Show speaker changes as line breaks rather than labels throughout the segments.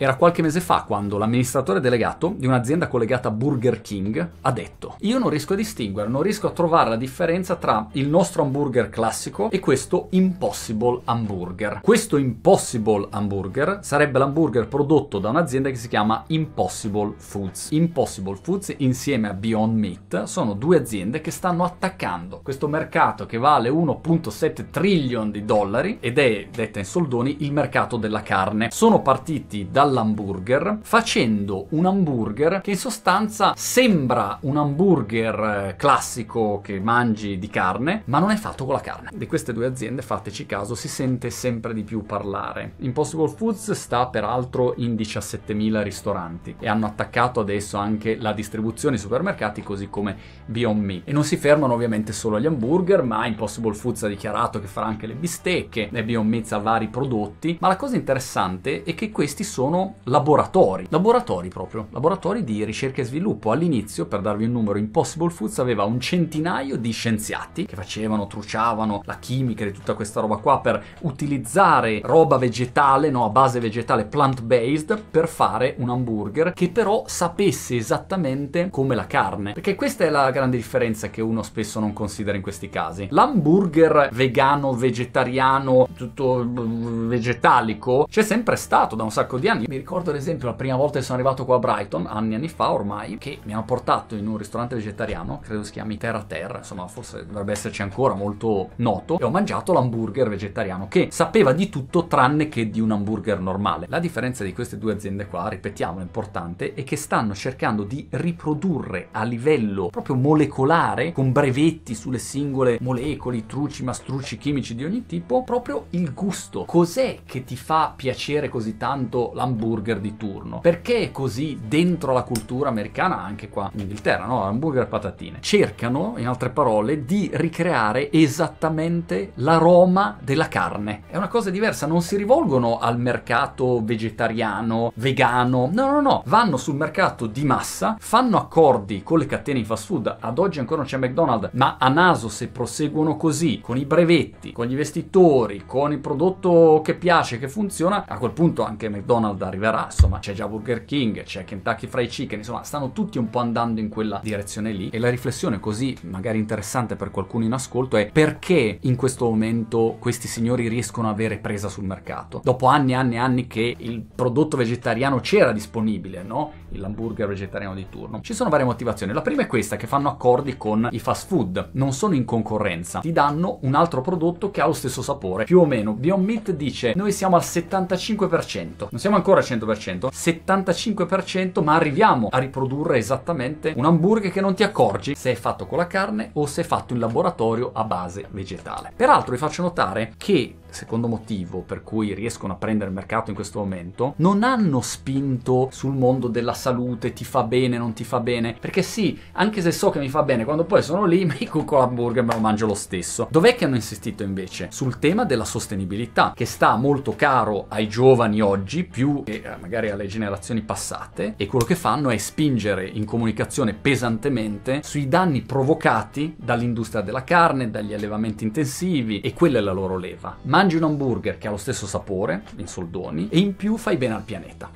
Era qualche mese fa quando l'amministratore delegato di un'azienda collegata a Burger King ha detto io non riesco a distinguere, non riesco a trovare la differenza tra il nostro hamburger classico e questo Impossible Hamburger. Questo Impossible Hamburger sarebbe l'hamburger prodotto da un'azienda che si chiama Impossible Foods. Impossible Foods insieme a Beyond Meat sono due aziende che stanno attaccando questo mercato che vale 1.7 trillion di dollari ed è, detta in soldoni, il mercato della carne. Sono partiti dal dall'hamburger facendo un hamburger che in sostanza sembra un hamburger eh, classico che mangi di carne, ma non è fatto con la carne. Di queste due aziende, fateci caso, si sente sempre di più parlare. Impossible Foods sta peraltro in 17.000 ristoranti e hanno attaccato adesso anche la distribuzione ai supermercati così come Beyond Me. E non si fermano ovviamente solo agli hamburger, ma Impossible Foods ha dichiarato che farà anche le bistecche e Beyond Me ha vari prodotti, ma la cosa interessante è che questi sono sono laboratori, laboratori proprio, laboratori di ricerca e sviluppo. All'inizio, per darvi un numero, Impossible Foods aveva un centinaio di scienziati che facevano, truciavano la chimica e tutta questa roba qua per utilizzare roba vegetale, no, a base vegetale plant-based per fare un hamburger che però sapesse esattamente come la carne, perché questa è la grande differenza che uno spesso non considera in questi casi. L'hamburger vegano, vegetariano, tutto mm, vegetalico c'è sempre stato da un sacco di anni. Mi ricordo ad esempio la prima volta che sono arrivato qua a Brighton, anni anni fa ormai, che mi hanno portato in un ristorante vegetariano, credo si chiami Terra Terra, insomma forse dovrebbe esserci ancora molto noto, e ho mangiato l'hamburger vegetariano che sapeva di tutto tranne che di un hamburger normale. La differenza di queste due aziende qua, ripetiamo, è importante, è che stanno cercando di riprodurre a livello proprio molecolare, con brevetti sulle singole molecole, truci, mastrucci chimici di ogni tipo, proprio il gusto. Cos'è che ti fa piacere così tanto l'hamburger? hamburger di turno. Perché è così dentro la cultura americana, anche qua in Inghilterra, no? Hamburger e patatine. Cercano, in altre parole, di ricreare esattamente l'aroma della carne. È una cosa diversa, non si rivolgono al mercato vegetariano, vegano, no, no, no, vanno sul mercato di massa, fanno accordi con le catene in fast food, ad oggi ancora non c'è McDonald's, ma a naso se proseguono così, con i brevetti, con gli investitori, con il prodotto che piace, che funziona, a quel punto anche McDonald's arriverà, insomma c'è già Burger King, c'è Kentucky Fried Chicken, insomma stanno tutti un po' andando in quella direzione lì e la riflessione così magari interessante per qualcuno in ascolto è perché in questo momento questi signori riescono a avere presa sul mercato? Dopo anni e anni e anni che il prodotto vegetariano c'era disponibile, no? Il hamburger vegetariano di turno. Ci sono varie motivazioni. La prima è questa, che fanno accordi con i fast food, non sono in concorrenza, ti danno un altro prodotto che ha lo stesso sapore, più o meno. Beyond Meat dice noi siamo al 75%, non siamo ancora ancora 100%, 75%, ma arriviamo a riprodurre esattamente un hamburger che non ti accorgi se è fatto con la carne o se è fatto in laboratorio a base vegetale. Peraltro vi faccio notare che secondo motivo per cui riescono a prendere mercato in questo momento, non hanno spinto sul mondo della salute, ti fa bene, non ti fa bene, perché sì, anche se so che mi fa bene, quando poi sono lì mi cucco l'hamburger e me lo mangio lo stesso. Dov'è che hanno insistito invece? Sul tema della sostenibilità, che sta molto caro ai giovani oggi, più che eh, magari alle generazioni passate, e quello che fanno è spingere in comunicazione pesantemente sui danni provocati dall'industria della carne, dagli allevamenti intensivi, e quella è la loro leva. Ma mangi un hamburger che ha lo stesso sapore, in soldoni, e in più fai bene al pianeta.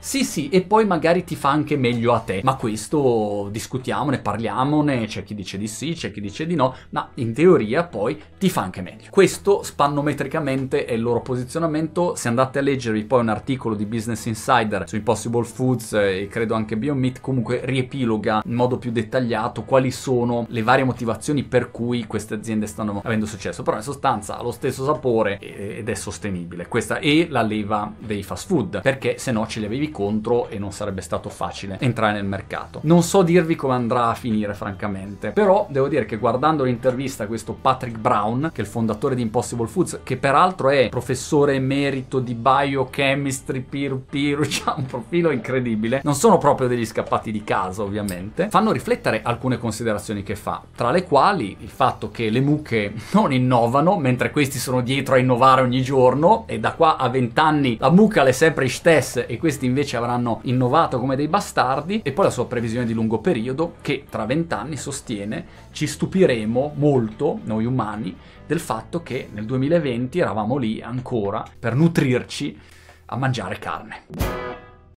Sì, sì, e poi magari ti fa anche meglio a te. Ma questo discutiamone, parliamone, c'è chi dice di sì, c'è chi dice di no, ma in teoria poi ti fa anche meglio. Questo spannometricamente è il loro posizionamento. Se andate a leggervi poi un articolo di Business Insider sui Possible Foods eh, e credo anche Beyond Meat, comunque riepiloga in modo più dettagliato quali sono le varie motivazioni per cui queste aziende stanno avendo successo. Però in sostanza ha lo stesso sapore eh, ed è sostenibile. Questa è la leva dei fast food, perché se no ce li avevi contro e non sarebbe stato facile entrare nel mercato. Non so dirvi come andrà a finire francamente, però devo dire che guardando l'intervista a questo Patrick Brown, che è il fondatore di Impossible Foods, che peraltro è professore emerito di biochemistry peer to ha un profilo incredibile, non sono proprio degli scappati di casa ovviamente, fanno riflettere alcune considerazioni che fa, tra le quali il fatto che le mucche non innovano, mentre questi sono dietro a innovare ogni giorno e da qua a vent'anni la mucca le sempre stesse e questi invece invece avranno innovato come dei bastardi, e poi la sua previsione di lungo periodo, che tra vent'anni sostiene ci stupiremo molto, noi umani, del fatto che nel 2020 eravamo lì ancora per nutrirci a mangiare carne.